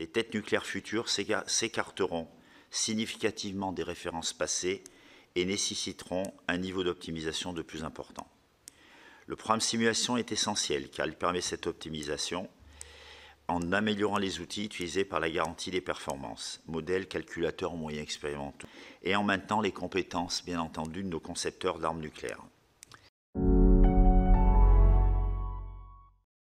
les têtes nucléaires futures s'écarteront significativement des références passées et nécessiteront un niveau d'optimisation de plus important. Le programme simulation est essentiel car il permet cette optimisation en améliorant les outils utilisés par la garantie des performances, modèles, calculateurs, moyens expérimentaux, et en maintenant les compétences, bien entendu, de nos concepteurs d'armes nucléaires.